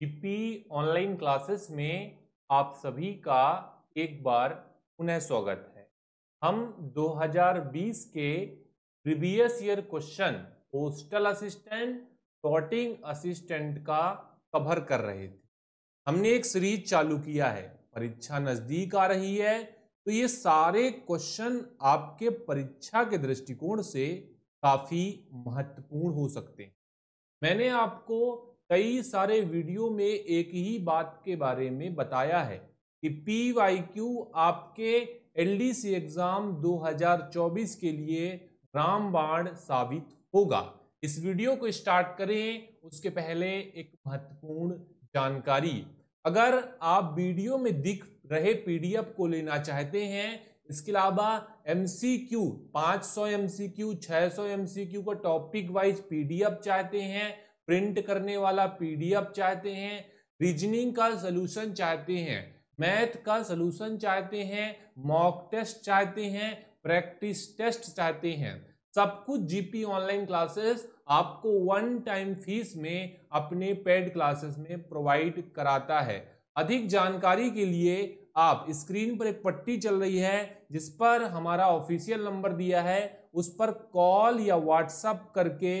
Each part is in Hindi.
डीपी ऑनलाइन क्लासेस में आप सभी का एक बार पुनः स्वागत है हम 2020 के previous year question postal assistant sorting assistant का कवर कर रहे थे हमने एक सीरीज चालू किया है परीक्षा नज़दीक आ रही है तो ये सारे क्वेश्चन आपके परीक्षा के दृष्टिकोण से काफ़ी महत्वपूर्ण हो सकते हैं मैंने आपको कई सारे वीडियो में एक ही बात के बारे में बताया है कि पी वाई क्यू आपके एल डी सी एग्ज़ाम 2024 के लिए रामबाण साबित होगा इस वीडियो को स्टार्ट करें उसके पहले एक महत्वपूर्ण जानकारी अगर आप वीडियो में दिख रहे पीडीएफ को लेना चाहते हैं इसके अलावा एम सी क्यू पाँच सौ एम सी क्यू छः सौ एम सी क्यू का टॉपिक वाइज पीडीएफ चाहते हैं प्रिंट करने वाला पीडीएफ चाहते हैं रीजनिंग का सलूशन चाहते हैं मैथ का सोल्यूशन चाहते हैं मॉक टेस्ट चाहते हैं प्रैक्टिस टेस्ट चाहते हैं सब कुछ जीपी ऑनलाइन क्लासेस आपको वन टाइम फीस में अपने पेड क्लासेस में प्रोवाइड कराता है अधिक जानकारी के लिए आप स्क्रीन पर एक पट्टी चल रही है जिस पर हमारा ऑफिशियल नंबर दिया है उस पर कॉल या व्हाट्सअप करके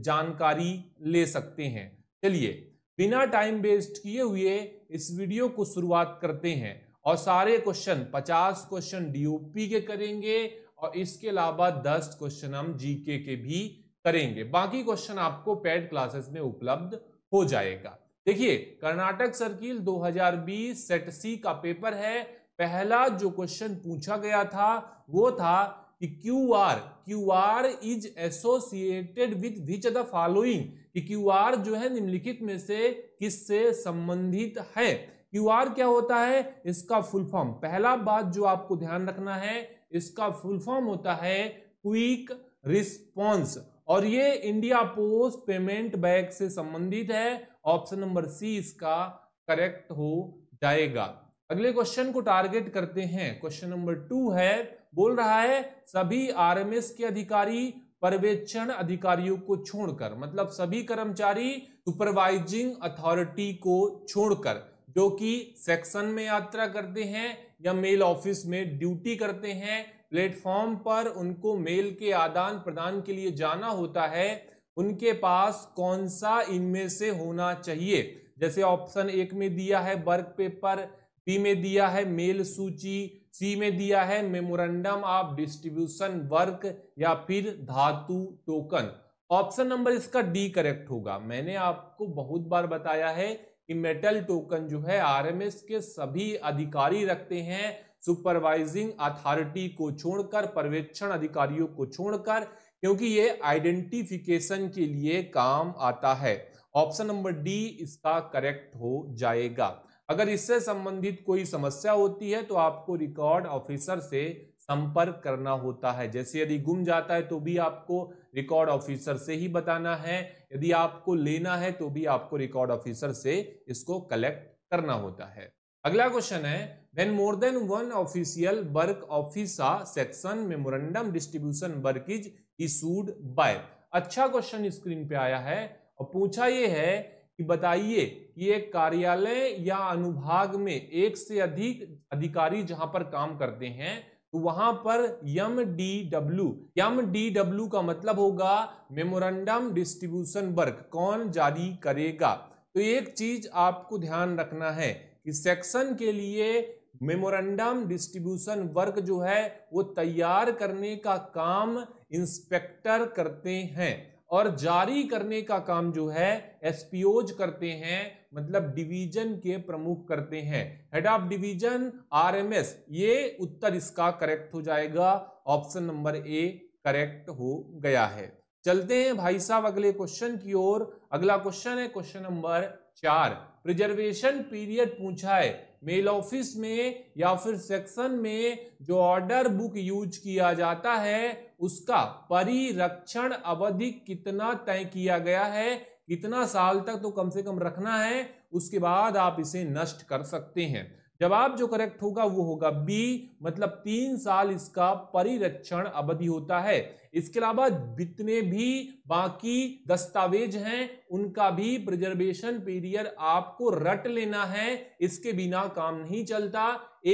जानकारी ले सकते हैं चलिए बिना टाइम वेस्ट किए हुए इस वीडियो को शुरुआत करते हैं और सारे क्वेश्चन 50 क्वेश्चन डीओपी के करेंगे और इसके अलावा 10 क्वेश्चन हम जीके के भी करेंगे बाकी क्वेश्चन आपको पेड क्लासेस में उपलब्ध हो जाएगा देखिए कर्नाटक सर्किल 2020 सेट सी का पेपर है पहला जो क्वेश्चन पूछा गया था वो था कि Q R Q R is associated with which the following कि क्यू आर जो है निम्नलिखित में से किससे संबंधित है क्यू आर क्या होता है इसका फुल फॉर्म पहला बात जो आपको ध्यान रखना है इसका फुल फॉर्म होता है क्विक रिस्पॉन्स और ये इंडिया पोस्ट पेमेंट बैंक से संबंधित है ऑप्शन नंबर सी इसका करेक्ट हो जाएगा अगले क्वेश्चन को टारगेट करते हैं क्वेश्चन नंबर टू है बोल रहा है सभी आरएमएस के अधिकारी पर्यवेक्षण अधिकारियों को छोड़कर मतलब सभी कर्मचारी सुपरवाइजिंग अथॉरिटी को छोड़कर जो कि सेक्शन में यात्रा करते हैं या मेल ऑफिस में ड्यूटी करते हैं प्लेटफॉर्म पर उनको मेल के आदान प्रदान के लिए जाना होता है उनके पास कौन सा इनमें से होना चाहिए जैसे ऑप्शन एक में दिया है वर्क पेपर बी में दिया है मेल सूची सी में दिया है मेमोरेंडम ऑफ डिस्ट्रीब्यूशन वर्क या फिर धातु टोकन ऑप्शन नंबर इसका डी करेक्ट होगा मैंने आपको बहुत बार बताया है कि मेटल टोकन जो है आरएमएस के सभी अधिकारी रखते हैं सुपरवाइजिंग अथॉरिटी को छोड़कर पर्यवेक्षण अधिकारियों को छोड़कर क्योंकि ये आइडेंटिफिकेशन के लिए काम आता है ऑप्शन नंबर डी इसका करेक्ट हो जाएगा अगर इससे संबंधित कोई समस्या होती है तो आपको रिकॉर्ड ऑफिसर से संपर्क करना होता है जैसे यदि गुम जाता है तो भी आपको रिकॉर्ड ऑफिसर से ही बताना है यदि आपको लेना है तो भी आपको रिकॉर्ड ऑफिसर से इसको कलेक्ट करना होता है अगला क्वेश्चन है when more than one official work officer section memorandum distribution work is issued by अच्छा क्वेश्चन स्क्रीन पे आया है और पूछा ये है कि बताइए ये कार्यालय या अनुभाग में एक से अधिक अधिकारी जहां पर काम करते हैं तो वहां पर M D W M D W का मतलब होगा मेमोरेंडम डिस्ट्रीब्यूशन वर्क कौन जारी करेगा तो एक चीज आपको ध्यान रखना है कि सेक्शन के लिए मेमोरेंडम डिस्ट्रीब्यूशन वर्क जो है वो तैयार करने का काम इंस्पेक्टर करते हैं और जारी करने का काम जो है एसपीओज करते हैं मतलब डिवीजन के प्रमुख करते हैं हेड ऑफ डिवीजन आरएमएस ये उत्तर इसका करेक्ट हो जाएगा ऑप्शन नंबर ए करेक्ट हो गया है चलते हैं भाई साहब अगले क्वेश्चन की ओर अगला क्वेश्चन है क्वेश्चन नंबर चार प्रिजर्वेशन पीरियड पूछा है मेल ऑफिस में या फिर सेक्शन में जो ऑर्डर बुक यूज किया जाता है उसका परिरक्षण अवधि कितना तय किया गया है कितना साल तक तो कम से कम रखना है उसके बाद आप इसे नष्ट कर सकते हैं जवाब जो करेक्ट होगा वो होगा बी मतलब तीन साल इसका परिरक्षण अवधि होता है इसके अलावा जितने भी बाकी दस्तावेज हैं उनका भी प्रिजर्वेशन पीरियड आपको रट लेना है इसके बिना काम नहीं चलता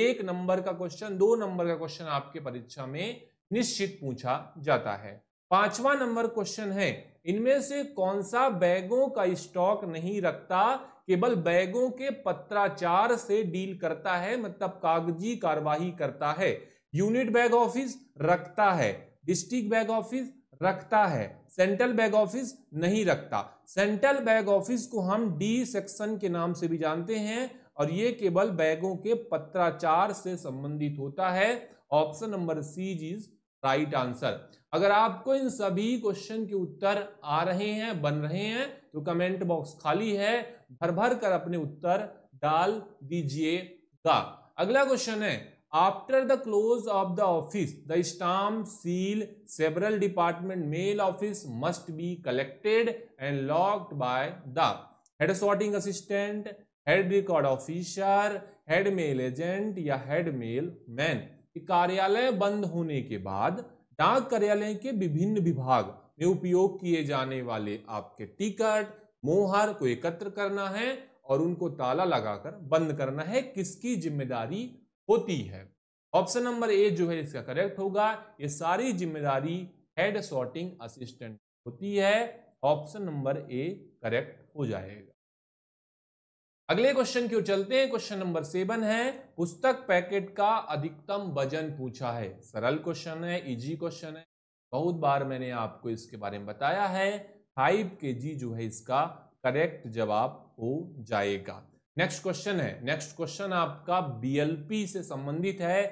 एक नंबर का क्वेश्चन दो नंबर का क्वेश्चन आपके परीक्षा में निश्चित पूछा जाता है पांचवा नंबर क्वेश्चन है इनमें से कौन सा बैगों का स्टॉक नहीं रखता केवल बैगों के पत्राचार से डील करता है मतलब कागजी कार्यवाही करता है यूनिट बैग ऑफिस रखता है डिस्ट्रिक्ट बैग ऑफिस रखता है सेंट्रल बैग ऑफिस नहीं रखता सेंट्रल बैग ऑफिस को हम डी सेक्शन के नाम से भी जानते हैं और ये केवल बैगों के पत्राचार से संबंधित होता है option number C is right answer अगर आपको इन सभी क्वेश्चन के उत्तर आ रहे हैं बन रहे हैं तो कमेंट बॉक्स खाली है भर भर कर अपने उत्तर डाल दीजिएगा अगला क्वेश्चन है after the close of the office the stamp seal several department mail office must be collected and locked by the head sorting assistant head record officer head mail agent या हेड मेल मैन कि कार्यालय बंद होने के बाद डाक कार्यालय के विभिन्न विभाग में उपयोग किए जाने वाले आपके टिकट मोहर को एकत्र करना है और उनको ताला लगाकर बंद करना है किसकी जिम्मेदारी होती है ऑप्शन नंबर ए जो है इसका करेक्ट होगा ये सारी जिम्मेदारी हेड सॉर्टिंग असिस्टेंट होती है ऑप्शन नंबर ए करेक्ट हो जाएगा अगले क्वेश्चन की ओर चलते हैं क्वेश्चन नंबर सेवन है पुस्तक पैकेट का अधिकतम वजन पूछा है सरल क्वेश्चन है इजी क्वेश्चन है बहुत बार मैंने आपको इसके बारे में बताया है फाइव के जी जो है इसका करेक्ट जवाब हो जाएगा नेक्स्ट क्वेश्चन है नेक्स्ट क्वेश्चन आपका बीएलपी से संबंधित है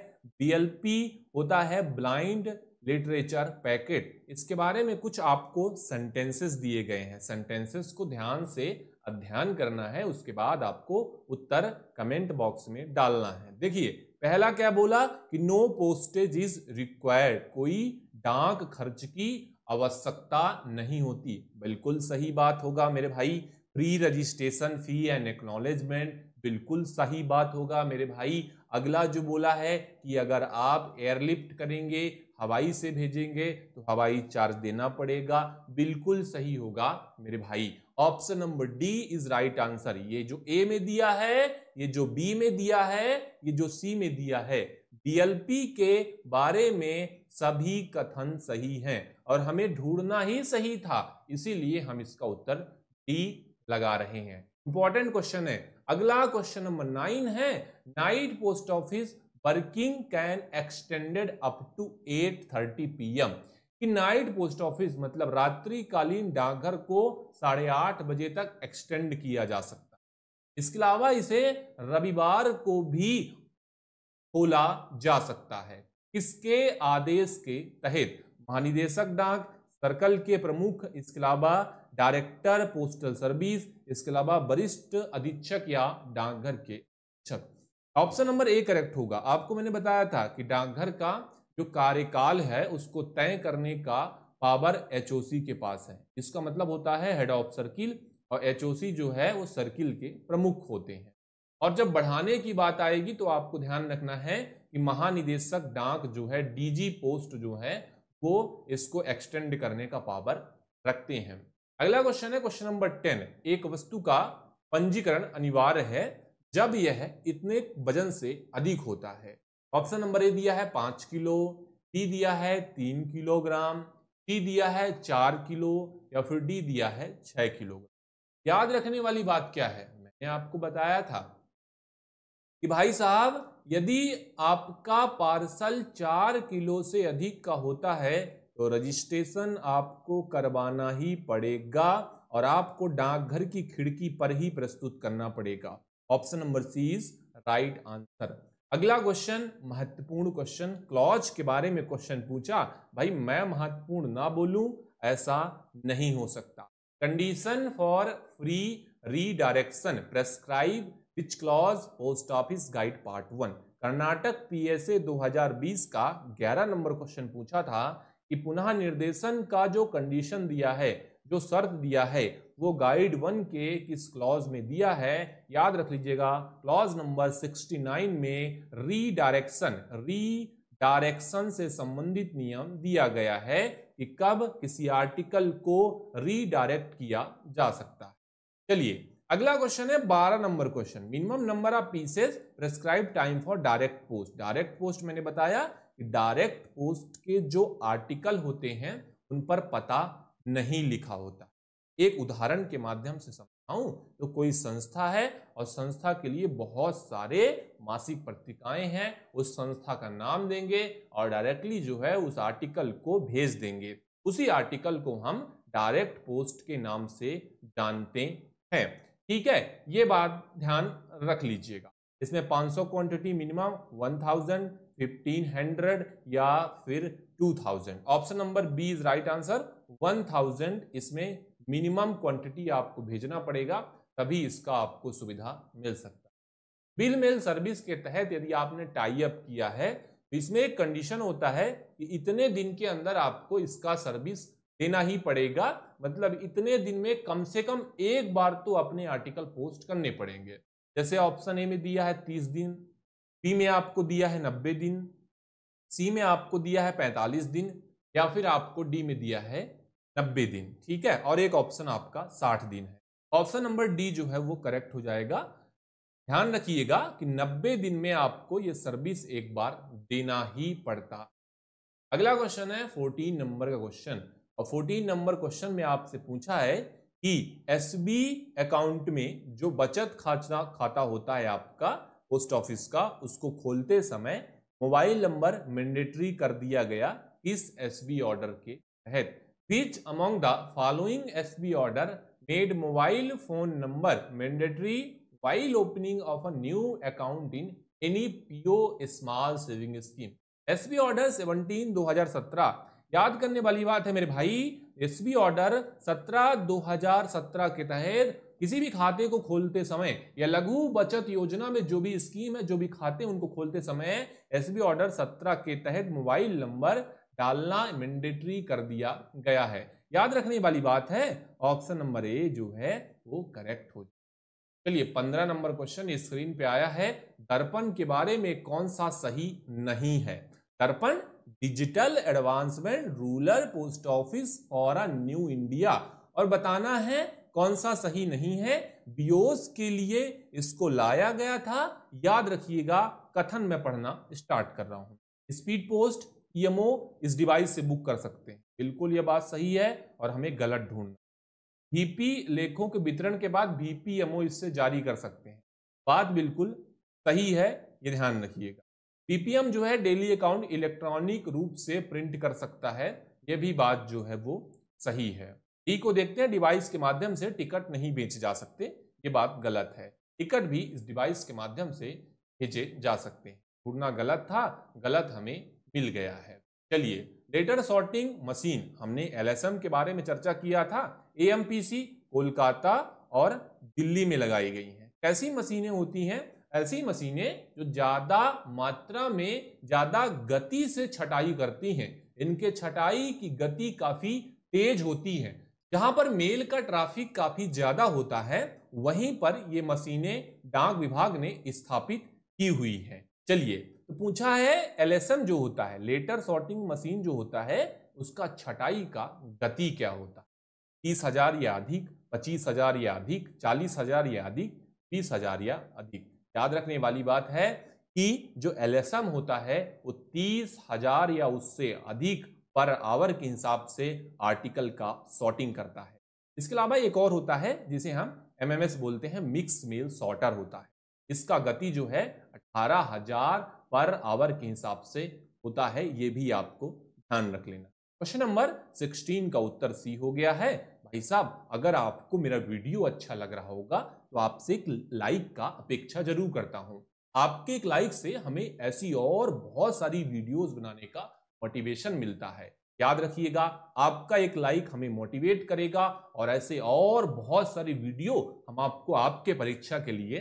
बीएलपी होता है ब्लाइंड लिटरेचर पैकेट इसके बारे में कुछ आपको सेंटेंसेस दिए गए हैं सेंटेंसेस को ध्यान से अध्ययन करना है उसके बाद आपको उत्तर कमेंट बॉक्स में डालना है देखिए पहला क्या बोला कि नो पोस्टेज इज रिक्वायर्ड कोई डाक खर्च की आवश्यकता नहीं होती बिल्कुल सही बात होगा मेरे भाई pre registration fee and acknowledgement बिल्कुल सही बात होगा मेरे भाई अगला जो बोला है कि अगर आप एयरलिफ्ट करेंगे हवाई से भेजेंगे तो हवाई चार्ज देना पड़ेगा बिल्कुल सही होगा मेरे भाई option number D is right answer ये जो ए में दिया है ये जो बी में दिया है ये जो सी में दिया है डीएलपी के बारे में सभी कथन सही हैं और हमें ढूंढना ही सही था इसीलिए हम इसका उत्तर डी लगा रहे हैं इंपॉर्टेंट क्वेश्चन है अगला क्वेश्चन नंबर नाइन है night post office working can extended up to eight thirty P M कि नाइट पोस्ट ऑफिस मतलब रात्रि कालीन डाकघर को साढ़े आठ बजे तक एक्सटेंड किया जा सकता इसके अलावा इसे रविवार को भी खोला जा सकता है किसके आदेश के तहत महानिदेशक डाक सर्कल के प्रमुख इसके अलावा डायरेक्टर पोस्टल सर्विस इसके अलावा वरिष्ठ अधीक्षक या डाकघर के अधीक्षक ऑप्शन नंबर ए करेक्ट होगा आपको मैंने बताया था कि डाकघर का जो कार्यकाल है उसको तय करने का पावर एच के पास है इसका मतलब होता है हेड ऑफ सर्किल और एच जो है वो सर्किल के प्रमुख होते हैं और जब बढ़ाने की बात आएगी तो आपको ध्यान रखना है कि महानिदेशक डाक जो है डीजी पोस्ट जो है वो इसको एक्सटेंड करने का पावर रखते हैं अगला क्वेश्चन है क्वेश्चन नंबर टेन एक वस्तु का पंजीकरण अनिवार्य है जब यह इतने वजन से अधिक होता है ऑप्शन नंबर ए दिया है पांच किलो डी दिया है तीन किलोग्राम सी दिया है चार किलो या फिर डी दिया है छह किलोग्राम याद रखने वाली बात क्या है मैंने आपको बताया था कि भाई साहब यदि आपका पार्सल चार किलो से अधिक का होता है तो रजिस्ट्रेशन आपको करवाना ही पड़ेगा और आपको डाकघर की खिड़की पर ही प्रस्तुत करना पड़ेगा option number C is right answer अगला क्वेश्चन महत्वपूर्ण क्वेश्चन क्लॉज के बारे में क्वेश्चन पूछा भाई मैं महत्वपूर्ण ना बोलूं ऐसा नहीं हो सकता condition for free redirection prescribe which clause post office guide part one Karnataka PSA 2020 का 11 नंबर क्वेश्चन पूछा था कि पुनः निर्देशन का जो कंडीशन दिया है जो शर्त दिया है वो गाइड वन के किस क्लॉज में दिया है याद रख लीजिएगा क्लॉज नंबर 69 में रीडायरेक्शन रीडायरेक्शन से संबंधित नियम दिया गया है कि कब किसी आर्टिकल को रीडायरेक्ट किया जा सकता है चलिए अगला क्वेश्चन है बारह number question minimum number of pieces prescribe time for direct post direct post मैंने बताया कि डायरेक्ट पोस्ट के जो आर्टिकल होते हैं उन पर पता नहीं लिखा होता एक उदाहरण के माध्यम से समझाऊं तो कोई संस्था है और संस्था के लिए बहुत सारे मासिक पत्रिकाएं हैं उस संस्था का नाम देंगे और डायरेक्टली जो है उस आर्टिकल को भेज देंगे उसी आर्टिकल को हम डायरेक्ट पोस्ट के नाम से जानते हैं ठीक है ये बात ध्यान रख लीजिएगा इसमें 500 क्वांटिटी मिनिमम 1000, 1500 या फिर 2000 option number B is right answer 1000 इसमें मिनिमम क्वांटिटी आपको भेजना पड़ेगा तभी इसका आपको सुविधा मिल सकता है बिल मेल सर्विस के तहत यदि आपने टाई अप किया है तो इसमें एक कंडीशन होता है कि इतने दिन के अंदर आपको इसका सर्विस देना ही पड़ेगा मतलब इतने दिन में कम से कम एक बार तो अपने आर्टिकल पोस्ट करने पड़ेंगे जैसे ऑप्शन ए में दिया है तीस दिन बी में आपको दिया है नब्बे दिन सी में आपको दिया है पैंतालीस दिन या फिर आपको डी में दिया है नब्बे दिन ठीक है और एक ऑप्शन आपका साठ दिन है ऑप्शन नंबर डी जो है वो करेक्ट हो जाएगा ध्यान रखिएगा कि नब्बे दिन में आपको ये सर्विस एक बार देना ही पड़ता अगला क्वेश्चन है फोर्टीन नंबर का क्वेश्चन और फोर्टीन नंबर क्वेश्चन में आपसे पूछा है कि एस अकाउंट में जो बचत खाचना खाता होता है आपका पोस्ट ऑफिस का उसको खोलते समय मोबाइल नंबर मैंडेटरी कर दिया गया इस एस ऑर्डर के तहत which among the following S B order made mobile phone number mandatory while opening of a new account in any PO small saving scheme S B order seventeen दो हजार सत्रह याद करने वाली बात है मेरे भाई एस बी ऑर्डर सत्रह दो हजार सत्रह के तहत किसी भी खाते को खोलते समय या लघु बचत योजना में जो भी स्कीम है जो भी खाते उनको खोलते समय एस बी ऑर्डर सत्रह के तहत मोबाइल नंबर डालना मैंडेटरी कर दिया गया है याद रखने वाली बात है ऑप्शन नंबर ए जो है वो करेक्ट हो चलिए पंद्रह नंबर क्वेश्चन स्क्रीन पे आया है दर्पण के बारे में कौन सा सही नहीं है Darpan digital advancement rural post office और अ न्यू इंडिया और बताना है कौन सा सही नहीं है बियोस के लिए इसको लाया गया था याद रखिएगा कथन में पढ़ना स्टार्ट कर रहा हूं स्पीड पोस्ट ईएमओ इस डिवाइस से बुक कर सकते हैं बिल्कुल ये बात सही है और हमें गलत ढूंढना वीपी लेखों के वितरण के बाद वीपीएमओ इससे जारी कर सकते हैं बात बिल्कुल सही है ये ध्यान रखिएगा पीपीएम जो है डेली अकाउंट इलेक्ट्रॉनिक रूप से प्रिंट कर सकता है ये भी बात जो है वो सही है ई को देखते हैं डिवाइस के माध्यम से टिकट नहीं बेचे जा सकते ये बात गलत है टिकट भी इस डिवाइस के माध्यम से भेजे जा सकते हैं ढूंढना गलत था गलत हमें मिल गया है चलिए लेटर सॉर्टिंग मशीन हमने एलएसएम के बारे में चर्चा किया था एएमपीसी कोलकाता और दिल्ली में लगाई गई हैं कैसी मशीनें होती हैं ऐसी मशीनें जो ज़्यादा मात्रा में ज़्यादा गति से छटाई करती हैं इनके छटाई की गति काफ़ी तेज होती है जहां पर मेल का ट्रैफिक काफ़ी ज़्यादा होता है वहीं पर ये मशीनें डाक विभाग ने स्थापित की हुई हैं चलिए तो पूछा है एलएसएम जो होता है लेटर सॉर्टिंग मशीन जो होता है उसका छटाई का गति क्या होता है तीस हजार या अधिक पच्चीस हजार या अधिक चालीस हजार या अधिक बीस हजार या अधिक याद रखने वाली बात है कि जो एलएसएम होता है वो तीस हजार या उससे अधिक पर आवर के हिसाब से आर्टिकल का सॉर्टिंग करता है इसके अलावा एक और होता है जिसे हम एमएमएस बोलते हैं मिक्स मेल सॉर्टर होता है इसका गति जो है अठारह हजार पर आवर के हिसाब से होता है ये भी आपको ध्यान रख लेना क्वेश्चन नंबर सिक्सटीन का उत्तर सी हो गया है भाई साहब अगर आपको मेरा वीडियो अच्छा लग रहा होगा तो आपसे एक लाइक का अपेक्षा जरूर करता हूँ आपके एक लाइक से हमें ऐसी और बहुत सारी वीडियोस बनाने का मोटिवेशन मिलता है याद रखिएगा आपका एक लाइक हमें मोटिवेट करेगा और ऐसे और बहुत सारी वीडियो हम आपको आपके परीक्षा के लिए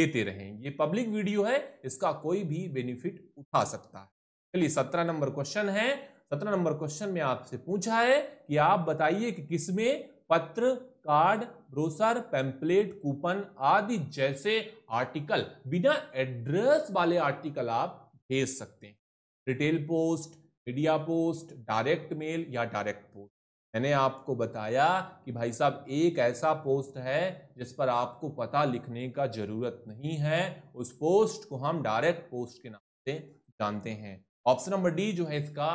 देते रहें ये पब्लिक वीडियो है इसका कोई भी बेनिफिट उठा सकता है चलिए सत्रह नंबर क्वेश्चन है सत्रह नंबर क्वेश्चन में आपसे पूछा है कि आप बताइए कि किसमें पत्र कार्ड ब्रोसर पेम्पलेट कूपन आदि जैसे आर्टिकल बिना एड्रेस वाले आर्टिकल आप भेज सकते हैं retail post media post direct mail या डायरेक्ट पोस्ट मैंने आपको बताया कि भाई साहब एक ऐसा पोस्ट है जिस पर आपको पता लिखने का ज़रूरत नहीं है उस पोस्ट को हम डायरेक्ट पोस्ट के नाम से जानते हैं ऑप्शन नंबर डी जो है इसका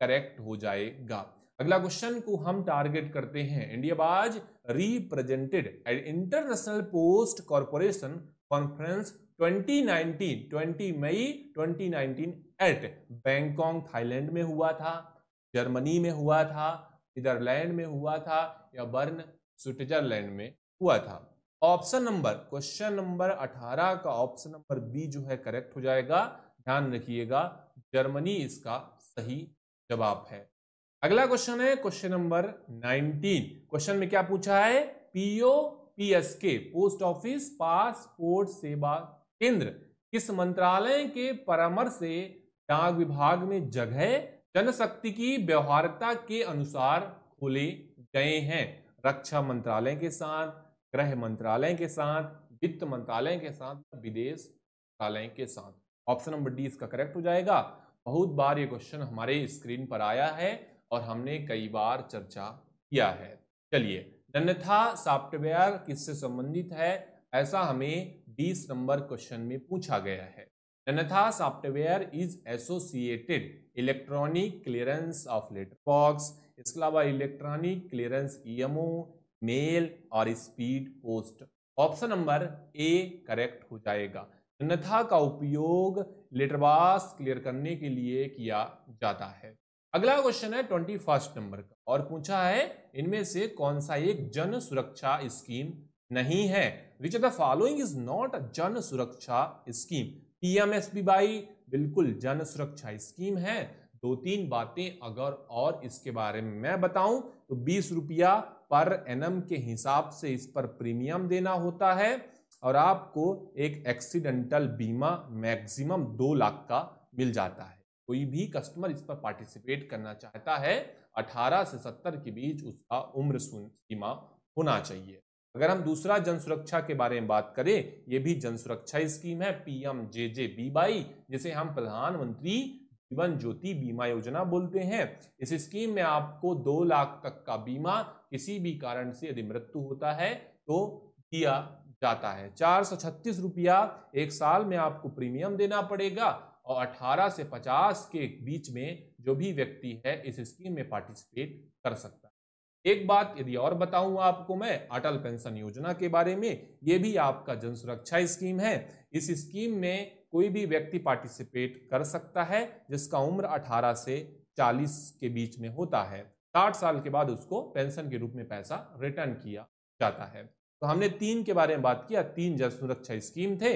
करेक्ट हो जाएगा अगला क्वेश्चन को हम टारगेट करते हैं India was represented at international post corporation conference 2019 20 May 2019 at Bangkok Thailand में हुआ था जर्मनी में हुआ था नीदरलैंड में हुआ था या बर्न स्विट्जरलैंड में हुआ था ऑप्शन नंबर क्वेश्चन नंबर 18 का ऑप्शन नंबर बी जो है करेक्ट हो जाएगा ध्यान रखिएगा जर्मनी इसका सही जवाब है अगला क्वेश्चन है क्वेश्चन नंबर 19 क्वेश्चन में क्या पूछा है PO PSK post office passport Seva Kendra किस मंत्रालय के परामर्श से डाक विभाग में जगह जनशक्ति की व्यवहारता के अनुसार खोले गए हैं रक्षा मंत्रालय के साथ गृह मंत्रालय के साथ वित्त मंत्रालय के साथ विदेश मंत्रालय के साथ ऑप्शन नंबर डी इसका करेक्ट हो जाएगा बहुत बार ये क्वेश्चन हमारे स्क्रीन पर आया है और हमने कई बार चर्चा किया है चलिए अन्यथा सॉफ्टवेयर किससे संबंधित है ऐसा हमें 20 नंबर क्वेश्चन में पूछा गया है अन्यथा software is associated electronic clearance of letter box इसके अलावा इलेक्ट्रॉनिक क्लियरेंस ईएमओ मेल और speed post option number A correct हो जाएगा अन्यथा का उपयोग बॉक्स क्लियर करने के लिए किया जाता है अगला क्वेश्चन है ट्वेंटी फर्स्ट नंबर का और पूछा है इनमें से कौन सा एक जन सुरक्षा स्कीम नहीं है which the following is not a Jan Suraksha scheme पीएमएसबी by बिल्कुल जन सुरक्षा स्कीम है दो तीन बातें अगर और इसके बारे में मैं बताऊं तो बीस रुपया पर एनम के हिसाब से इस पर प्रीमियम देना होता है और आपको एक एक्सीडेंटल बीमा मैक्सिमम दो लाख का मिल जाता है कोई भी कस्टमर इस पर पार्टिसिपेट करना चाहता है 18 से 70 के बीच उसका उम्र सीमा होना चाहिए अगर हम दूसरा जन सुरक्षा के बारे में बात करें ये भी जन सुरक्षा स्कीम है P M J J B Y जिसे हम प्रधानमंत्री जीवन ज्योति बीमा योजना बोलते हैं इस स्कीम में आपको दो लाख तक का बीमा किसी भी कारण से यदि मृत्यु होता है तो दिया जाता है चार सौ छत्तीस रुपया एक साल में आपको प्रीमियम देना पड़ेगा और 18 से 50 के बीच में जो भी व्यक्ति है इस स्कीम में पार्टिसिपेट कर सकता है एक बात यदि और बताऊं आपको मैं अटल पेंशन योजना के बारे में ये भी आपका जन सुरक्षा स्कीम है इस स्कीम में कोई भी व्यक्ति पार्टिसिपेट कर सकता है जिसका उम्र 18 से 40 के बीच में होता है साठ साल के बाद उसको पेंशन के रूप में पैसा रिटर्न किया जाता है तो हमने तीन के बारे में बात किया तीन जन सुरक्षा स्कीम थे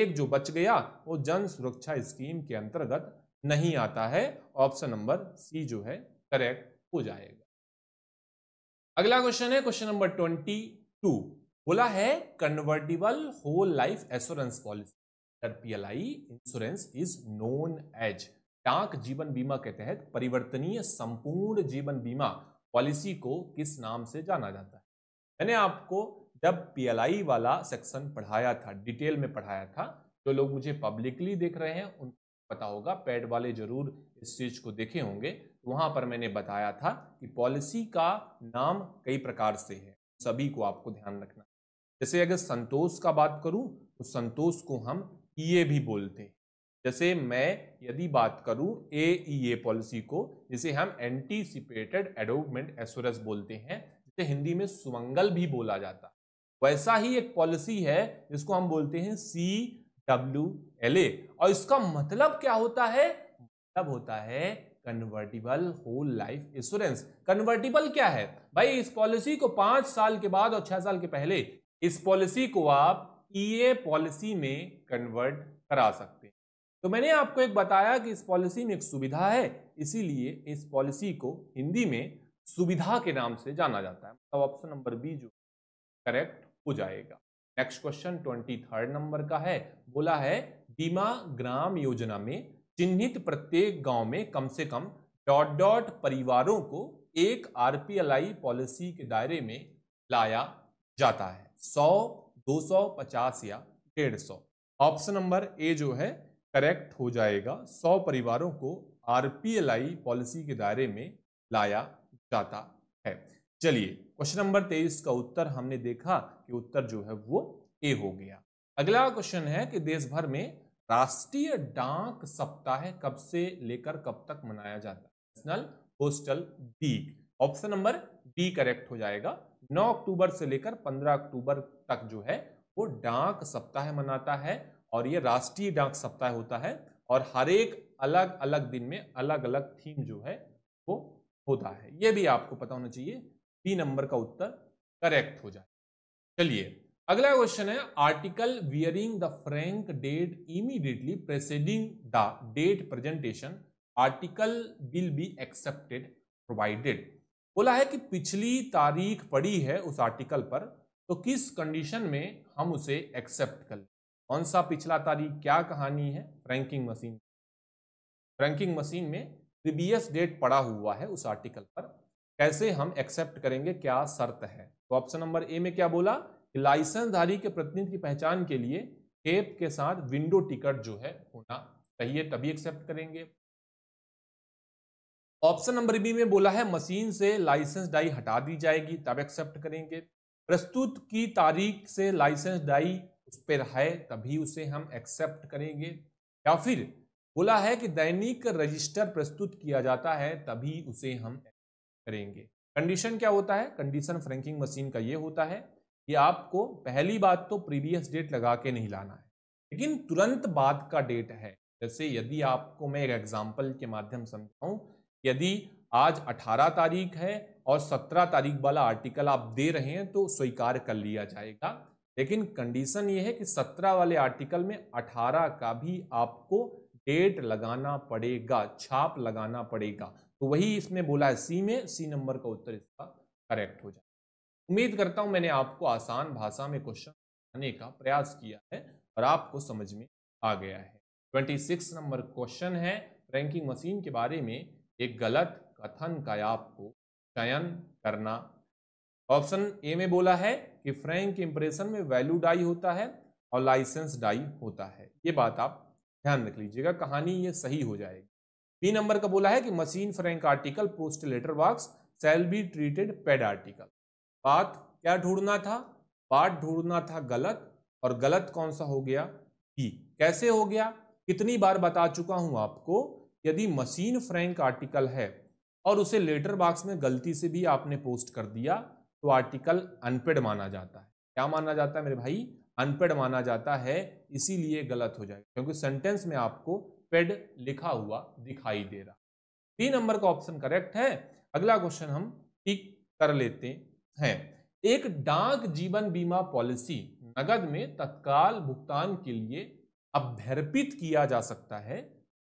एक जो बच गया वो जन सुरक्षा स्कीम के अंतर्गत नहीं आता है ऑप्शन नंबर सी जो है करेक्ट हो जाएगा अगला क्वेश्चन है क्वेश्चन नंबर ट्वेंटी टू बोला है convertible whole life assurance policy PLI insurance is known as Dak Jeevan बीमा के तहत परिवर्तनीय संपूर्ण जीवन बीमा पॉलिसी को किस नाम से जाना जाता है मैंने आपको जब पीएलआई वाला सेक्शन पढ़ाया था डिटेल में पढ़ाया था जो लोग मुझे पब्लिकली देख रहे हैं उनको पता होगा पैड वाले जरूर इस चीज को देखे होंगे वहां पर मैंने बताया था कि पॉलिसी का नाम कई प्रकार से है सभी को आपको ध्यान रखना जैसे अगर संतोष का बात करूं तो संतोष को हम ए e भी बोलते हैं जैसे मैं यदि बात करूं ए ई ए पॉलिसी को जिसे हम एंटीसिपेटेड एडोमेंट एश्योरेंस बोलते हैं जिसे हिंदी में सुमंगल भी बोला जाता वैसा ही एक पॉलिसी है जिसको हम बोलते हैं सी डब्ल्यू एल ए और इसका मतलब क्या होता है मतलब होता है convertible whole life insurance convertible क्या है भाई इस पॉलिसी को पांच साल के बाद और छह साल के पहले इस पॉलिसी को आप ईए e पॉलिसी में कन्वर्ट करा सकते हैं तो मैंने आपको एक बताया कि इस पॉलिसी में एक सुविधा है इसीलिए इस पॉलिसी को हिंदी में सुविधा के नाम से जाना जाता है मतलब ऑप्शन नंबर बी जो करेक्ट हो जाएगा next question twenty third number का है बोला है बीमा ग्राम योजना में चिन्हित प्रत्येक गांव में कम से कम डॉट डॉट परिवारों को एक आरपीएलआई पॉलिसी के दायरे में लाया जाता है 100, 250 या 150 ऑप्शन नंबर ए जो है करेक्ट हो जाएगा 100 परिवारों को आरपीएलआई पॉलिसी के दायरे में लाया जाता है चलिए क्वेश्चन नंबर तेईस का उत्तर हमने देखा कि उत्तर जो है वो ए हो गया अगला क्वेश्चन है कि देश भर में राष्ट्रीय डाक सप्ताह कब से लेकर कब तक मनाया जाता है national postal week option number B correct हो जाएगा 9 अक्टूबर से लेकर 15 अक्टूबर तक जो है वो डाक सप्ताह मनाता है और ये राष्ट्रीय डाक सप्ताह होता है और हर एक अलग अलग दिन में अलग अलग थीम जो है वो होता है ये भी आपको पता होना चाहिए बी नंबर का उत्तर करेक्ट हो जाए चलिए अगला क्वेश्चन है article bearing the frank date immediately preceding the date presentation article will be accepted provided बोला है कि पिछली तारीख पड़ी है उस आर्टिकल पर तो किस कंडीशन में हम उसे एक्सेप्ट कर कौन सा पिछला तारीख क्या कहानी है फ्रैंकिंग मशीन फ्रैंकिंग मशीन में प्रीवियस डेट पड़ा हुआ है उस आर्टिकल पर कैसे हम एक्सेप्ट करेंगे क्या शर्त है तो ऑप्शन नंबर ए में क्या बोला लाइसेंसधारी के प्रतिनिधि की पहचान के लिए टेप के साथ विंडो टिकट जो है होना चाहिए तभी एक्सेप्ट करेंगे ऑप्शन नंबर बी में बोला है मशीन से लाइसेंस डाई हटा दी जाएगी तब एक्सेप्ट करेंगे प्रस्तुत की तारीख से लाइसेंस डाई उस पर है तभी उसे हम एक्सेप्ट करेंगे या फिर बोला है कि दैनिक रजिस्टर प्रस्तुत किया जाता है तभी उसे हम करेंगे कंडीशन क्या होता है कंडीशन फ्रैंकिंग मशीन का ये होता है ये आपको पहली बात तो प्रीवियस डेट लगा के नहीं लाना है लेकिन तुरंत बाद का डेट है जैसे यदि आपको मैं एक एग्जाम्पल के माध्यम समझाऊं यदि आज 18 तारीख है और 17 तारीख वाला आर्टिकल आप दे रहे हैं तो स्वीकार कर लिया जाएगा लेकिन कंडीशन ये है कि 17 वाले आर्टिकल में 18 का भी आपको डेट लगाना पड़ेगा छाप लगाना पड़ेगा तो वही इसमें बोला है सी में सी नंबर का उत्तर इसका करेक्ट हो जाए उम्मीद करता हूं मैंने आपको आसान भाषा में क्वेश्चन बताने का प्रयास किया है और आपको समझ में आ गया है ट्वेंटी सिक्स नंबर क्वेश्चन है रैंकिंग मशीन के बारे में एक गलत कथन का आपको चयन करना ऑप्शन ए में बोला है कि फ्रैंक इंप्रेशन में वैल्यू डाई होता है और लाइसेंस डाई होता है ये बात आप ध्यान रख लीजिएगा कहानी ये सही हो जाएगी बी नंबर का बोला है कि machine frank article post letter box shall be treated paid article पाथ क्या ढूंढना था पाथ ढूंढना था गलत और गलत कौन सा हो गया पी कैसे हो गया कितनी बार बता चुका हूं आपको यदि मशीन फ्रैंक आर्टिकल है और उसे लेटर बॉक्स में गलती से भी आपने पोस्ट कर दिया तो आर्टिकल अनपेड माना जाता है क्या माना जाता है मेरे भाई अनपेड माना जाता है इसीलिए गलत हो जाएगा क्योंकि सेंटेंस में आपको पेड लिखा हुआ दिखाई दे रहा तीन नंबर का ऑप्शन करेक्ट है अगला क्वेश्चन हम टिक कर लेते हैं है एक डाक जीवन बीमा पॉलिसी नगद में तत्काल भुगतान के लिए अभ्यर्पित किया जा सकता है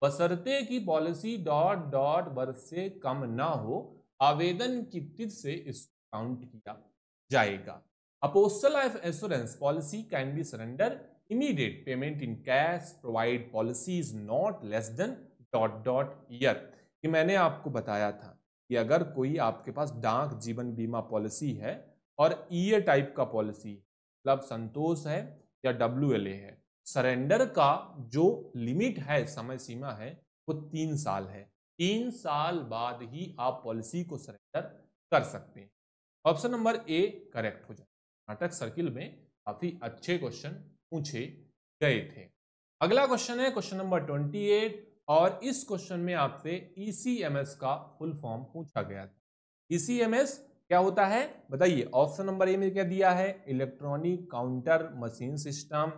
बसरते की पॉलिसी डॉट डॉट वर्ष से कम ना हो आवेदन की तिथि से इस काउंट किया जाएगा a postal life insurance policy can be surrender immediate payment in cash provide policy is not less than dot dot year ये मैंने आपको बताया था कि अगर कोई आपके पास डाक जीवन बीमा पॉलिसी है और ईए e टाइप का पॉलिसी मतलब संतोष है या डब्ल्यू है सरेंडर का जो लिमिट है समय सीमा है वो तीन साल है तीन साल बाद ही आप पॉलिसी को सरेंडर कर सकते हैं ऑप्शन नंबर ए करेक्ट हो जाए नाटक सर्किल में काफी अच्छे क्वेश्चन पूछे गए थे अगला क्वेश्चन है क्वेश्चन नंबर ट्वेंटी एट और इस क्वेश्चन में आपसे ईसीएमएस e का फुल फॉर्म पूछा गया था ईसीएमएस e क्या होता है बताइए ऑप्शन नंबर ए में क्या दिया है electronic counter machine system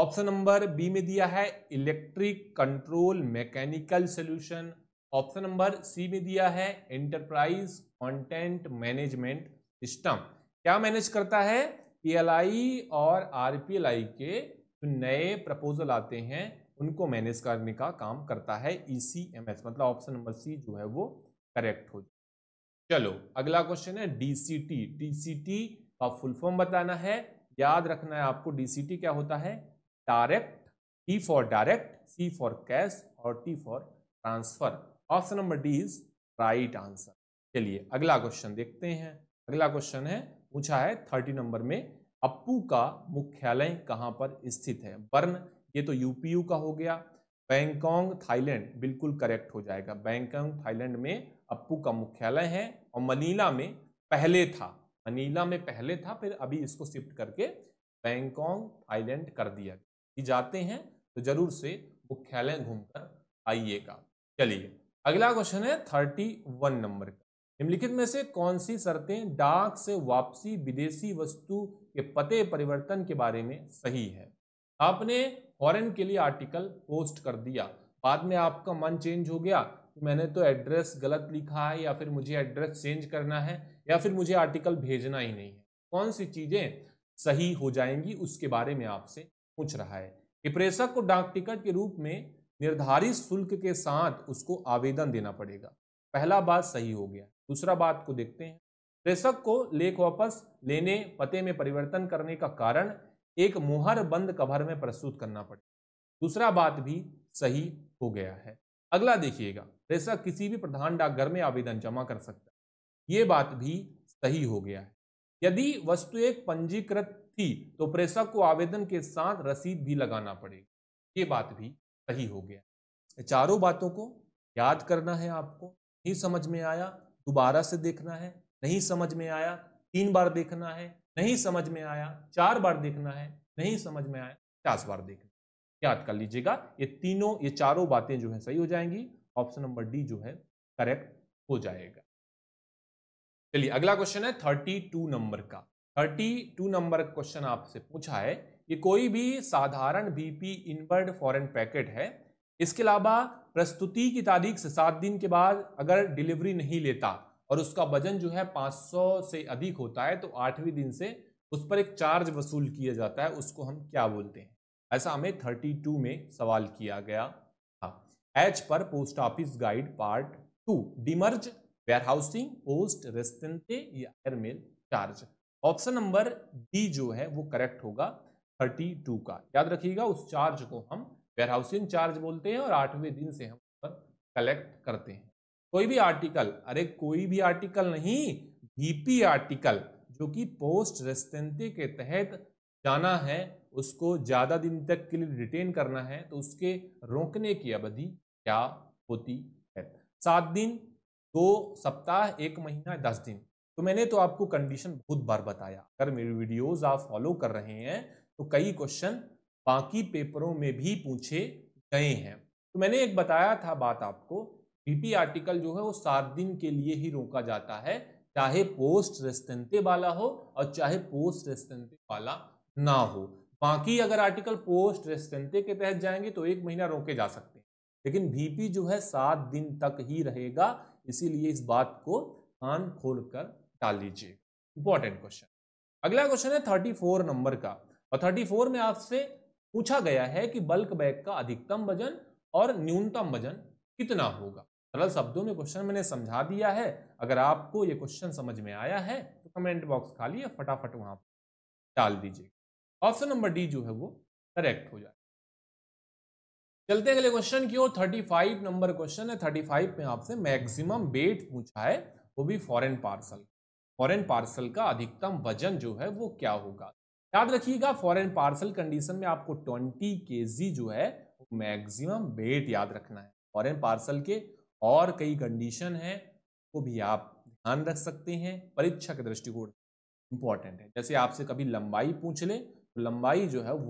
option number B में दिया है electric control mechanical solution option number C में दिया है एंटरप्राइज कंटेंट मैनेजमेंट सिस्टम क्या मैनेज करता है पीएलआई और आरपीएलआई के जो नए प्रपोजल आते हैं उनको मैनेज करने का काम करता है ई e मतलब ऑप्शन नंबर सी जो है वो करेक्ट हो चलो अगला क्वेश्चन है डीसीटी डीसीटी का फुल फॉर्म बताना है याद रखना है आपको डीसीटी क्या होता है direct T for direct C for cash और T for transfer option number D is right answer चलिए अगला क्वेश्चन देखते हैं अगला क्वेश्चन है पूछा है थर्टी नंबर में अप्पू का मुख्यालय कहाँ पर स्थित है बर्न ये तो यूपीयू का हो गया बैंकॉन्ग थाईलैंड बिल्कुल करेक्ट हो जाएगा बैंकॉन्ग थाईलैंड में अप्पू का मुख्यालय है और मनीला में पहले था मनीला में पहले था फिर अभी इसको शिफ्ट करके बैंकॉन्ग थाईलैंड कर दिया जाते हैं तो जरूर से मुख्यालय घूमकर आइएगा चलिए अगला क्वेश्चन है थर्टी वन नंबर का निम्नलिखित में से कौन सी शर्तें डाक से वापसी विदेशी वस्तु के पते परिवर्तन के बारे में सही है आपने फॉरेन के लिए आर्टिकल पोस्ट कर दिया बाद में आपका मन चेंज हो गया कि मैंने तो एड्रेस गलत लिखा है या फिर मुझे एड्रेस चेंज करना है या फिर मुझे आर्टिकल भेजना ही नहीं है कौन सी चीज़ें सही हो जाएंगी उसके बारे में आपसे पूछ रहा है कि प्रेषक को डाक टिकट के रूप में निर्धारित शुल्क के साथ उसको आवेदन देना पड़ेगा पहला बात सही हो गया दूसरा बात को देखते हैं प्रेषक को लेख वापस लेने पते में परिवर्तन करने का कारण एक मुहर बंद कवर में प्रस्तुत करना पड़ेगा दूसरा बात भी सही हो गया है अगला देखिएगा रेसरा किसी भी प्रधान डाकघर में आवेदन जमा कर सकता है ये बात भी सही हो गया है यदि वस्तु एक पंजीकृत थी तो प्रेषक को आवेदन के साथ रसीद भी लगाना पड़ेगा ये बात भी सही हो गया चारों बातों को याद करना है आपको नहीं समझ में आया दोबारा से देखना है नहीं समझ में आया तीन बार देखना है नहीं समझ में आया चार बार देखना है नहीं समझ में आया पचास बार देखना याद कर लीजिएगा ये तीनों ये चारों बातें जो है सही हो जाएंगी ऑप्शन नंबर डी जो है करेक्ट हो जाएगा चलिए अगला क्वेश्चन है थर्टी टू नंबर का थर्टी टू नंबर क्वेश्चन आपसे पूछा है ये कोई भी साधारण बीपी इनवर्ड फॉरेन पैकेट है इसके अलावा प्रस्तुति की तारीख से सात दिन के बाद अगर डिलीवरी नहीं लेता और उसका वजन जो है 500 से अधिक होता है तो आठवें दिन से उस पर एक चार्ज वसूल किया जाता है उसको हम क्या बोलते हैं ऐसा हमें 32 में सवाल किया गया था एच पर post office guide part two demurrage warehousing post restante या airmail charge option number D जो है वो करेक्ट होगा 32 का याद रखिएगा उस चार्ज को हम वेयरहाउसिंग चार्ज बोलते हैं और आठवें दिन से हम पर कलेक्ट करते हैं कोई भी आर्टिकल अरे कोई भी आर्टिकल नहीं वीपी आर्टिकल जो कि पोस्ट रेस्टेंते के तहत जाना है उसको ज़्यादा दिन तक के लिए रिटेन करना है तो उसके रोकने की अवधि क्या होती है सात दिन दो सप्ताह एक महीना दस दिन तो मैंने तो आपको कंडीशन बहुत बार बताया अगर मेरे वीडियोस आप फॉलो कर रहे हैं तो कई क्वेश्चन बाकी पेपरों में भी पूछे गए हैं तो मैंने एक बताया था बात आपको पीपी आर्टिकल जो है वो सात दिन के लिए ही रोका जाता है चाहे पोस्ट रेस्टेंटे वाला हो और चाहे पोस्ट रेस्टेंटे वाला ना हो बाकी अगर आर्टिकल पोस्ट रेस्टेंटे के तहत जाएंगे तो एक महीना रोके जा सकते हैं लेकिन वीपी जो है सात दिन तक ही रहेगा इसीलिए इस बात को कान खोल कर डाल लीजिए इंपॉर्टेंट क्वेश्चन अगला क्वेश्चन है थर्टी फोर नंबर का और थर्टी फोर में आपसे पूछा गया है कि बल्क बैग का अधिकतम वजन और न्यूनतम वजन कितना होगा सरल मतलब शब्दों में क्वेश्चन मैंने समझा दिया है अगर आपको ये क्वेश्चन समझ में आया है तो कमेंट बॉक्स खाली है फटाफट वहाँ पर डाल दीजिएगा ऑप्शन नंबर डी जो है वो करेक्ट हो जाए चलते अगले क्वेश्चन की ओर 35 नंबर क्वेश्चन है 35 में आपसे मैक्सिमम वेट पूछा है वो भी फॉरेन पार्सल फॉरेन पार्सल का अधिकतम वजन जो है वो क्या होगा याद रखिएगा फॉरेन पार्सल कंडीशन में आपको 20 के जो है मैक्सिमम वेट याद रखना है फॉरेन पार्सल के और कई कंडीशन है वो भी आप ध्यान रख सकते हैं परीक्षा के दृष्टिकोण इंपॉर्टेंट है जैसे आपसे कभी लंबाई पूछ ले तो लंबाई जो है 1.05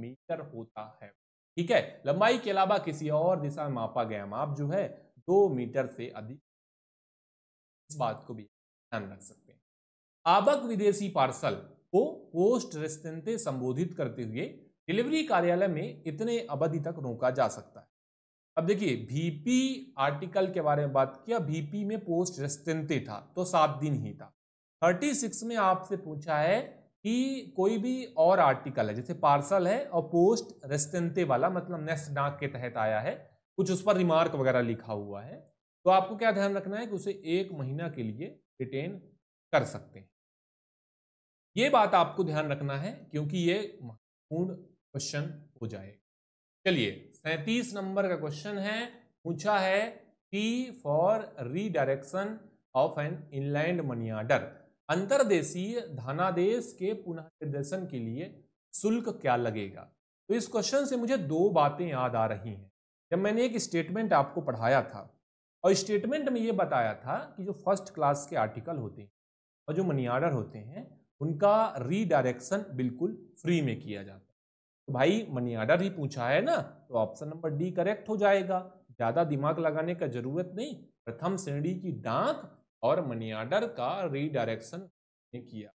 मीटर होता है ठीक है लंबाई के अलावा किसी और दिशा में मापा गया माप जो है दो मीटर से अधिक इस बात को भी ध्यान रख सकते हैं आवक विदेशी पार्सल को पोस्ट रिश्ते संबोधित करते हुए डिलीवरी कार्यालय में इतने अवधि तक रोका जा सकता है अब देखिए वीपी आर्टिकल के बारे में बात किया वीपी में पोस्ट रेस्टेंटे था तो सात दिन ही था थर्टी सिक्स में आपसे पूछा है कि कोई भी और आर्टिकल है जैसे पार्सल है और पोस्ट रेस्टेंटे वाला मतलब नेस्ट डाक के तहत आया है कुछ उस पर रिमार्क वगैरह लिखा हुआ है तो आपको क्या ध्यान रखना है कि उसे एक महीना के लिए रिटेन कर सकते हैं ये बात आपको ध्यान रखना है क्योंकि ये महत्वपूर्ण क्वेश्चन हो जाएगा चलिए सैतीस नंबर का क्वेश्चन है पूछा है T for redirection of an inland money order अंतरदेशीय धनादेश के पुनः निर्देशन के लिए शुल्क क्या लगेगा तो इस क्वेश्चन से मुझे दो बातें याद आ रही हैं जब मैंने एक स्टेटमेंट आपको पढ़ाया था और स्टेटमेंट में ये बताया था कि जो फर्स्ट क्लास के आर्टिकल होते हैं और जो मनी ऑर्डर होते हैं उनका रीडायरेक्शन बिल्कुल फ्री में किया जाता है तो भाई ऑर्डर ही पूछा है ना तो ऑप्शन नंबर डी करेक्ट हो जाएगा ज्यादा दिमाग लगाने का जरूरत नहीं प्रथम श्रेणी की डाक और मनी ऑर्डर का रीडायरेक्शन ने किया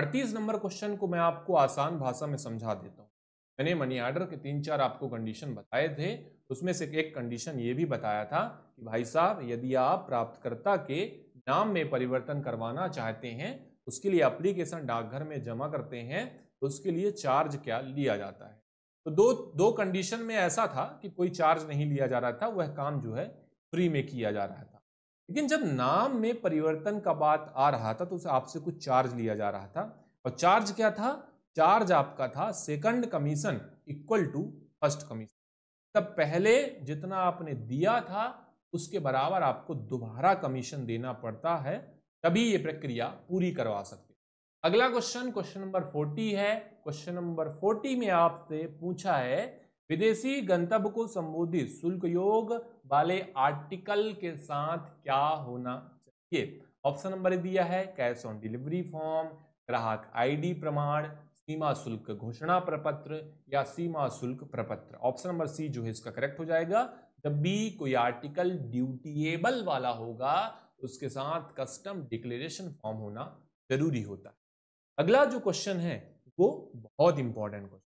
अड़तीस नंबर क्वेश्चन को मैं आपको आसान भाषा में समझा देता हूँ मैंने मनी ऑर्डर के तीन चार आपको कंडीशन बताए थे उसमें से एक कंडीशन ये भी बताया था कि भाई साहब यदि आप प्राप्तकर्ता के नाम में परिवर्तन करवाना चाहते हैं उसके लिए एप्लीकेशन डाकघर में जमा करते हैं तो उसके लिए चार्ज क्या लिया जाता है तो दो दो कंडीशन में ऐसा था कि कोई चार्ज नहीं लिया जा रहा था वह काम जो है फ्री में किया जा रहा था लेकिन जब नाम में परिवर्तन का बात आ रहा था तो उसे आपसे कुछ चार्ज लिया जा रहा था और चार्ज क्या था चार्ज आपका था second commission equal to first commission तब पहले जितना आपने दिया था उसके बराबर आपको दोबारा कमीशन देना पड़ता है तभी ये प्रक्रिया पूरी करवा सकते अगला क्वेश्चन क्वेश्चन नंबर फोर्टी है क्वेश्चन नंबर फोर्टी में आपसे पूछा है विदेशी गंतव्य को संबोधित शुल्क योग वाले आर्टिकल के साथ क्या होना चाहिए ऑप्शन नंबर दिया है कैश ऑन डिलीवरी फॉर्म ग्राहक आईडी प्रमाण सीमा शुल्क घोषणा प्रपत्र या सीमा शुल्क प्रपत्र ऑप्शन नंबर सी जो है इसका करेक्ट हो जाएगा जब बी कोई आर्टिकल ड्यूटीएबल वाला होगा तो उसके साथ कस्टम डिक्लेरेशन फॉर्म होना जरूरी होता है अगला जो क्वेश्चन है वो बहुत इंपॉर्टेंट क्वेश्चन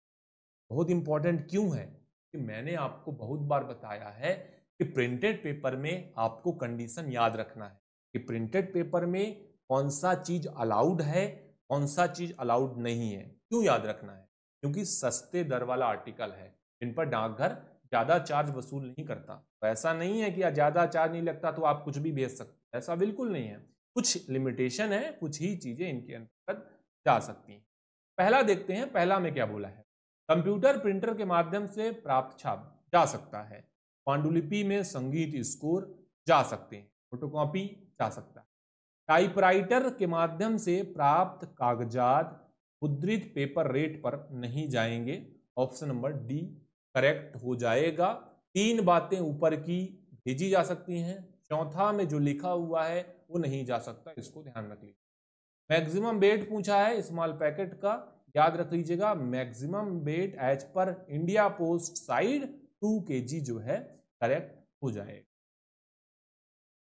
बहुत इंपॉर्टेंट क्यों है कि मैंने आपको बहुत बार बताया है कि प्रिंटेड पेपर में आपको कंडीशन याद रखना है कि प्रिंटेड पेपर में कौन सा चीज अलाउड है कौन सा चीज अलाउड नहीं है क्यों याद रखना है क्योंकि सस्ते दर वाला आर्टिकल है इन पर डाकघर ज़्यादा चार्ज वसूल नहीं करता तो ऐसा नहीं है कि ज़्यादा चार्ज नहीं लगता तो आप कुछ भी भेज सकते ऐसा बिल्कुल नहीं है कुछ लिमिटेशन है कुछ ही चीज़ें इनके अंतर्गत जा सकती हैं पहला देखते हैं पहला में क्या बोला है कंप्यूटर प्रिंटर के माध्यम से प्राप्त छाप जा सकता है पांडुलिपि में संगीत स्कोर जा सकते हैं फोटोकॉपी जा सकता है टाइपराइटर के माध्यम से प्राप्त कागजात मुद्रित पेपर रेट पर नहीं जाएंगे ऑप्शन नंबर डी करेक्ट हो जाएगा तीन बातें ऊपर की भेजी जा सकती हैं चौथा में जो लिखा हुआ है वो नहीं जा सकता इसको ध्यान रख लीजिए मैक्सिमम वेट पूछा है स्मॉल पैकेट का याद रख लीजिएगा maximum weight as per India post side to के जो है करेक्ट हो जाएगा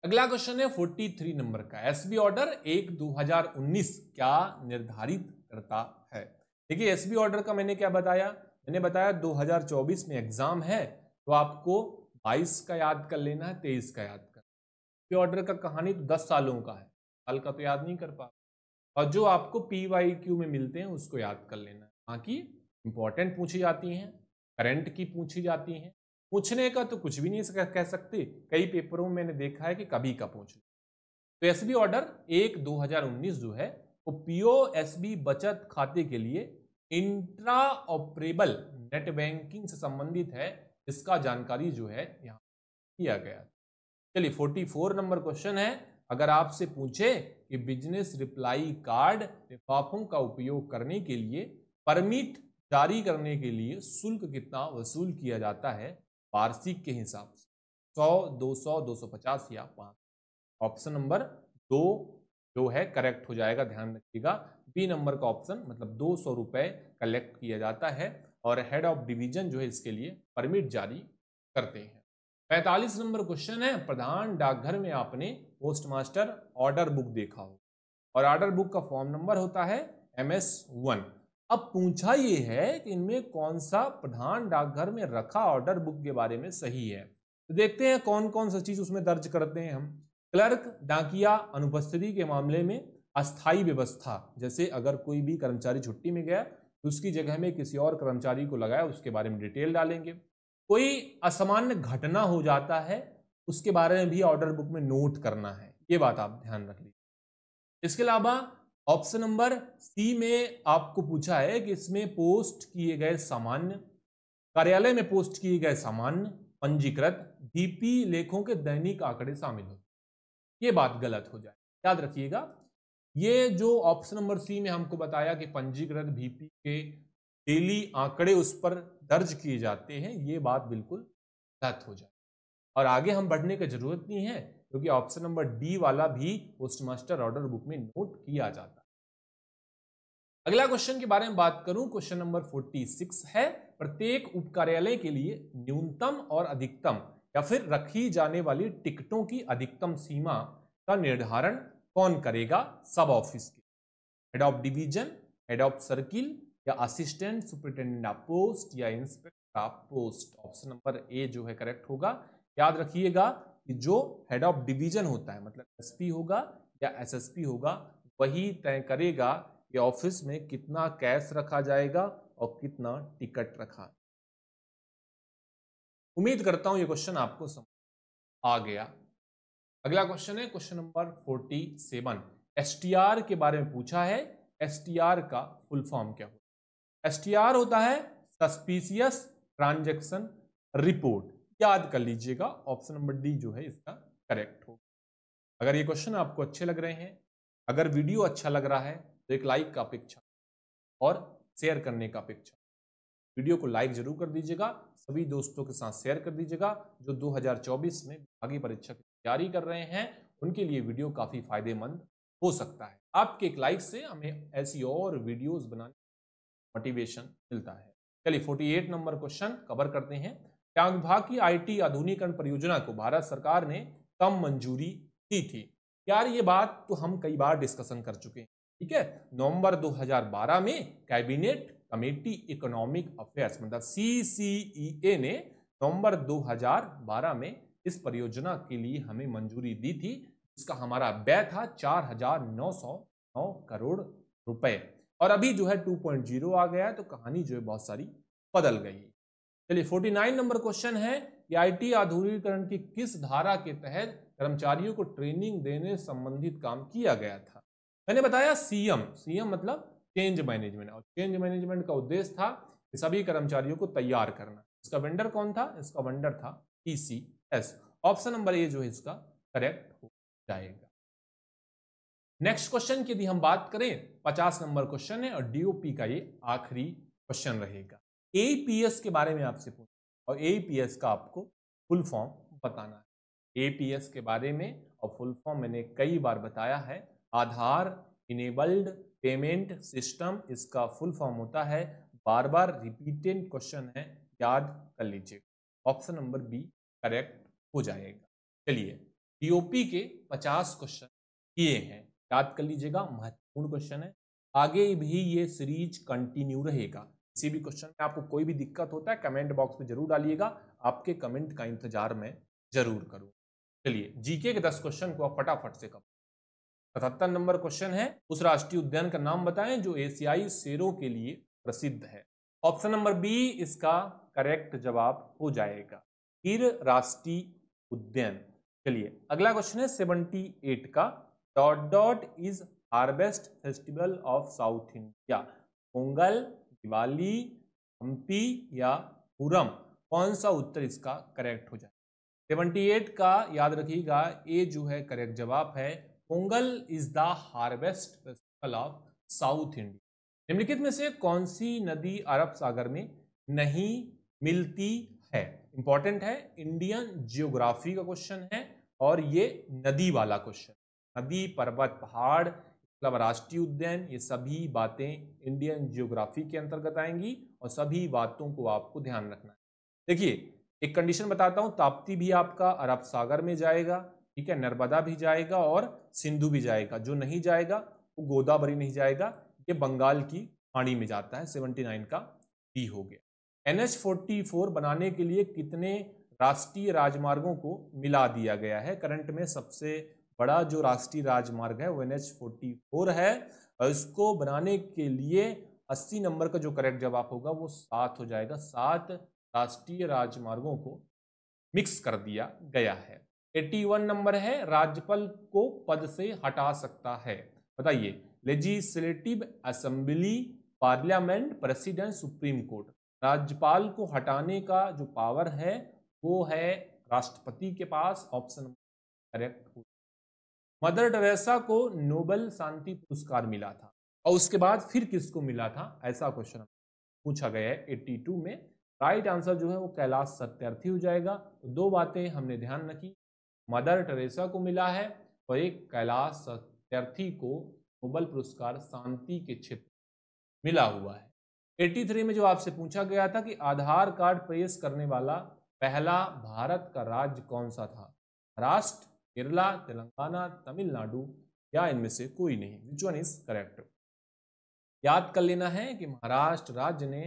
अगला क्वेश्चन है 43 नंबर का एसबी ऑर्डर एक 2019 क्या निर्धारित करता है देखिए एसबी ऑर्डर का मैंने क्या बताया मैंने बताया 2024 में एग्जाम है तो आपको 22 का याद कर लेना है 23 का याद कर ऑर्डर का कहानी तो 10 सालों का है साल का तो याद नहीं कर पा और जो आपको पी वाई क्यू में मिलते हैं उसको याद कर लेना है बाकी इंपॉर्टेंट पूछी जाती हैं करंट की पूछी जाती हैं पूछने का तो कुछ भी नहीं कह सकते कई पेपरों में मैंने देखा है कि कभी का पूछ तो एस बी ऑर्डर एक उन्नीस जो है वो पीओ एस बी बचत खाते के लिए इंट्रा ऑपरेबल नेट बैंकिंग से संबंधित है इसका जानकारी जो है यहाँ किया गया चलिए 44 नंबर क्वेश्चन है अगर आपसे पूछे कि बिजनेस रिप्लाई कार्ड लिफाफों का उपयोग करने के लिए परमिट जारी करने के लिए शुल्क कितना वसूल किया जाता है वार्षिक के हिसाब से सौ दो सौ दो सौ पचास या पाँच ऑप्शन नंबर दो जो है करेक्ट हो जाएगा ध्यान रखिएगा बी नंबर का ऑप्शन मतलब दो सौ रुपये कलेक्ट किया जाता है और हेड ऑफ डिवीजन जो है इसके लिए परमिट जारी करते हैं पैंतालीस नंबर क्वेश्चन है प्रधान डाकघर में आपने पोस्ट मास्टर ऑर्डर बुक देखा हो और ऑर्डर बुक का फॉर्म नंबर होता है एम एस वन अब पूछा ये है कि इनमें कौन सा प्रधान डाकघर में रखा ऑर्डर बुक के बारे में सही है तो देखते हैं कौन कौन सा चीज उसमें दर्ज करते हैं हम क्लर्क डाकिया अनुपस्थिति के मामले में अस्थायी व्यवस्था जैसे अगर कोई भी कर्मचारी छुट्टी में गया तो उसकी जगह में किसी और कर्मचारी को लगाया उसके बारे में डिटेल डालेंगे कोई असामान्य घटना हो जाता है उसके बारे में भी ऑर्डर बुक में नोट करना है ये बात आप ध्यान रख लीजिए इसके अलावा ऑप्शन नंबर सी में आपको पूछा है कि इसमें पोस्ट किए गए सामान्य कार्यालय में पोस्ट किए गए सामान्य पंजीकृत डीपी लेखों के दैनिक आंकड़े शामिल हो ये बात गलत हो जाए याद रखिएगा ये जो ऑप्शन नंबर सी में हमको बताया कि पंजीकृत भीपी के डेली आंकड़े उस पर दर्ज किए जाते हैं ये बात बिल्कुल गलत हो जाए और आगे हम बढ़ने की जरूरत नहीं है क्योंकि ऑप्शन नंबर डी वाला भी पोस्टमास्टर ऑर्डर बुक में नोट किया जाता है अगला क्वेश्चन के बारे में बात करूं क्वेश्चन नंबर 46 है प्रत्येक उप कार्यालय के लिए न्यूनतम और अधिकतम या फिर रखी जाने वाली टिकटों की अधिकतम सीमा का निर्धारण कौन करेगा सब ऑफिस के head of division head of circle या असिस्टेंट सुपरिटेंडेंट ऑफ पोस्ट या inspector of post option number A जो है करेक्ट होगा याद रखिएगा कि जो हेड ऑफ डिवीजन होता है मतलब एसपी होगा या एसएसपी होगा वही तय करेगा कि ऑफिस में कितना कैश रखा जाएगा और कितना टिकट रखा उम्मीद करता हूं ये क्वेश्चन आपको समझ आ गया अगला क्वेश्चन है question number forty seven S के बारे में पूछा है एस का फुल फॉर्म क्या होता है एस होता है सस्पीसियस ट्रांजेक्शन रिपोर्ट याद कर लीजिएगा ऑप्शन नंबर डी जो है इसका करेक्ट हो अगर ये क्वेश्चन आपको अच्छे लग रहे हैं अगर वीडियो अच्छा लग रहा है तो एक लाइक का अपेक्षा और शेयर करने का अपेक्षा वीडियो को लाइक जरूर कर दीजिएगा सभी दोस्तों के साथ शेयर कर दीजिएगा जो 2024 में भागी परीक्षा की तैयारी कर रहे हैं उनके लिए वीडियो काफ़ी फायदेमंद हो सकता है आपके एक लाइक से हमें ऐसी और वीडियोज बनाने मोटिवेशन मिलता है चलिए 48 नंबर क्वेश्चन कवर करते हैं डांगभा की आईटी आधुनिकरण परियोजना को भारत सरकार ने कम मंजूरी दी थी यार ये बात तो हम कई बार डिस्कशन कर चुके हैं ठीक है नवंबर 2012 में कैबिनेट कमेटी इकोनॉमिक अफेयर्स मतलब सीसीईए e ने नवंबर 2012 में इस परियोजना के लिए हमें मंजूरी दी थी इसका हमारा व्यय था नौ करोड़ रुपए और अभी जो है 2.0 आ गया है तो कहानी जो है बहुत सारी बदल गई चलिए 49 नंबर क्वेश्चन है कि आईटी आधुनिकीकरण की किस धारा के तहत कर्मचारियों को ट्रेनिंग देने संबंधित काम किया गया था मैंने बताया सीएम सीएम मतलब चेंज मैनेजमेंट और चेंज मैनेजमेंट का उद्देश्य था कि सभी कर्मचारियों को तैयार करना इसका वेंडर कौन था इसका वेंडर था टीसीएस ऑप्शन नंबर ए जो है इसका करेक्ट हो जाएगा नेक्स्ट क्वेश्चन की यदि हम बात करें 50 नंबर क्वेश्चन है और डीओपी का ये आखिरी क्वेश्चन रहेगा एपीएस के बारे में आपसे पूछ और एपीएस का आपको फुल फॉर्म बताना है एपीएस के बारे में और फुल फॉर्म मैंने कई बार बताया है आधार इनेबल्ड पेमेंट सिस्टम इसका फुल फॉर्म होता है बार बार रिपीटेड क्वेश्चन है याद कर लीजिए ऑप्शन नंबर बी करेक्ट हो जाएगा चलिए डीओपी के 50 क्वेश्चन किए हैं याद कर लीजिएगा महत्वपूर्ण क्वेश्चन है आगे भी ये सीरीज कंटिन्यू रहेगा किसी भी क्वेश्चन में आपको कोई भी दिक्कत होता है कमेंट बॉक्स में जरूर डालिएगा आपके कमेंट का इंतजार मैं जरूर करूँ चलिए जीके के दस क्वेश्चन को आप फटाफट से करो सतहत्तर नंबर क्वेश्चन है उस राष्ट्रीय उद्यान का नाम बताएं जो एशियाई शेरों के लिए प्रसिद्ध है ऑप्शन नंबर बी इसका करेक्ट जवाब हो जाएगा गिर राष्ट्रीय उद्यान चलिए अगला क्वेश्चन है सेवेंटी एट का dot dot is harvest festival of South India Pongal Diwali Hampi या हुरम कौन सा उत्तर इसका करेक्ट हो जाए सेवेंटी एट का याद रखिएगा ए जो है करेक्ट जवाब है Pongal is the harvest festival of South India निम्नलिखित में से कौन सी नदी अरब सागर में नहीं मिलती है इंपॉर्टेंट है इंडियन जियोग्राफी का क्वेश्चन है और ये नदी वाला क्वेश्चन नदी पर्वत पहाड़ अलावा मतलब राष्ट्रीय उद्यान ये सभी बातें इंडियन जियोग्राफी के अंतर्गत आएंगी और सभी बातों को आपको ध्यान रखना है देखिए एक कंडीशन बताता हूँ ताप्ती भी आपका अरब सागर में जाएगा ठीक है नर्मदा भी जाएगा और सिंधु भी जाएगा जो नहीं जाएगा वो गोदावरी नहीं जाएगा ये बंगाल की खाड़ी में जाता है नाइन का बी हो गया एन एच बनाने के लिए कितने राष्ट्रीय राजमार्गों को मिला दिया गया है करंट में सबसे बड़ा जो राष्ट्रीय राजमार्ग है वो एन एच फोर्टी फोर है और इसको बनाने के लिए अस्सी नंबर का जो करेक्ट जवाब होगा वो सात हो जाएगा सात राष्ट्रीय राजमार्गों को मिक्स कर दिया गया है 81 नंबर है राज्यपाल को पद से हटा सकता है बताइए legislative assembly parliament president supreme court राज्यपाल को हटाने का जो पावर है वो है राष्ट्रपति के पास ऑप्शन करेक्ट हो मदर टेरेसा को नोबल शांति पुरस्कार मिला था और उसके बाद फिर किसको मिला था ऐसा क्वेश्चन पूछा गया है 82 में राइट आंसर जो है वो कैलाश सत्यार्थी हो जाएगा तो दो बातें हमने ध्यान रखी मदर टेरेसा को मिला है और एक कैलाश सत्यार्थी को नोबल पुरस्कार शांति के क्षेत्र मिला हुआ है 83 में जो आपसे पूछा गया था कि आधार कार्ड प्रेस करने वाला पहला भारत का राज्य कौन सा था राष्ट्र केरला तेलंगाना तमिलनाडु या इनमें से कोई नहीं विच वन इज करेक्ट याद कर लेना है कि महाराष्ट्र राज्य ने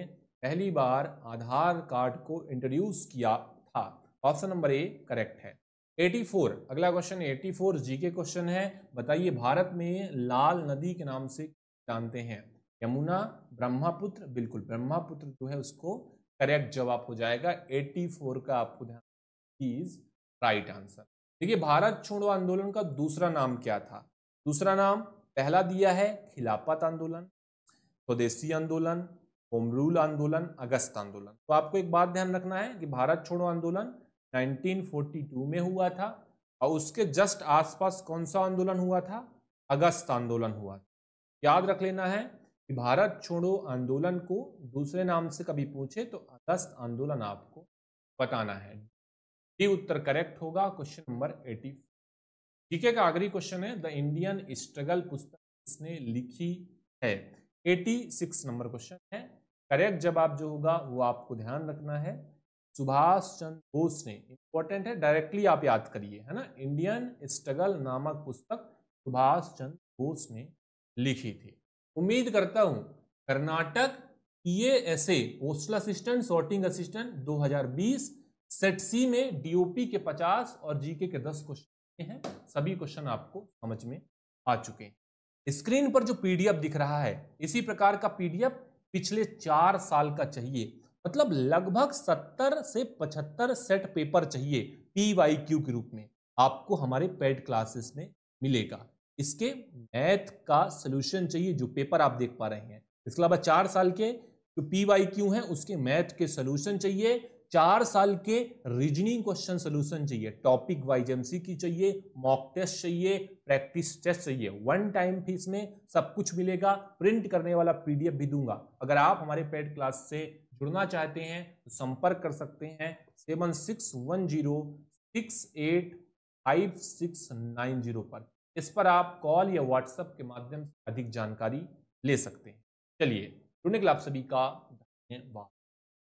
पहली बार आधार कार्ड को इंट्रोड्यूस किया था ऑप्शन नंबर ए करेक्ट है 84 अगला क्वेश्चन 84 जीके क्वेश्चन है बताइए भारत में लाल नदी के नाम से जानते हैं यमुना ब्रह्मपुत्र बिल्कुल ब्रह्मपुत्र जो है उसको करेक्ट जवाब हो जाएगा 84 का आपको ध्यान इज राइट आंसर देखिए भारत छोड़ो आंदोलन का दूसरा नाम क्या था दूसरा नाम पहला दिया है खिलाफत आंदोलन स्वदेशी आंदोलन होम रूल आंदोलन अगस्त आंदोलन तो आपको एक बात ध्यान रखना है कि भारत छोड़ो आंदोलन 1942 में हुआ था और उसके जस्ट आसपास कौन सा आंदोलन हुआ था अगस्त आंदोलन हुआ था याद रख लेना है कि भारत छोड़ो आंदोलन को दूसरे नाम से कभी पूछे तो अगस्त आंदोलन आपको बताना है डी उत्तर करेक्ट होगा क्वेश्चन नंबर एटी जीके का आखिरी क्वेश्चन है द इंडियन स्ट्रगल पुस्तक किसने लिखी है एटी सिक्स नंबर क्वेश्चन है करेक्ट जवाब जो होगा वो आपको ध्यान रखना है सुभाष चंद्र बोस ने इंपॉर्टेंट है डायरेक्टली आप याद करिए है ना इंडियन स्ट्रगल नामक पुस्तक सुभाष चंद्र बोस ने लिखी थी उम्मीद करता हूं कर्नाटक ये ऐसे postal assistant sorting assistant 2020 set C में डीओपी के 50 और जीके के 10 क्वेश्चन हैं सभी क्वेश्चन आपको समझ में आ चुके हैं स्क्रीन पर जो पीडीएफ दिख रहा है इसी प्रकार का पीडीएफ पिछले चार साल का चाहिए मतलब लगभग 70 से 75 सेट पेपर चाहिए पी वाई क्यू के रूप में आपको हमारे पेड क्लासेस e में मिलेगा इसके मैथ का सोल्यूशन चाहिए जो पेपर आप देख पा रहे हैं इसके अलावा चार साल के जो पी वाई क्यू है उसके मैथ के सोल्यूशन चाहिए चार साल के रीजनिंग क्वेश्चन सोल्यूशन चाहिए टॉपिक वाइज की चाहिए मॉक टेस्ट चाहिए प्रैक्टिस टेस्ट चाहिए वन टाइम फीस में सब कुछ मिलेगा प्रिंट करने वाला पीडीएफ भी दूंगा अगर आप हमारे पेड क्लास से जुड़ना चाहते हैं तो संपर्क कर सकते हैं seven six one zero six eight five six nine zero पर इस पर आप कॉल या व्हाट्सएप के माध्यम से अधिक जानकारी ले सकते हैं चलिए जुड़ने के लिए आप सभी का धन्यवाद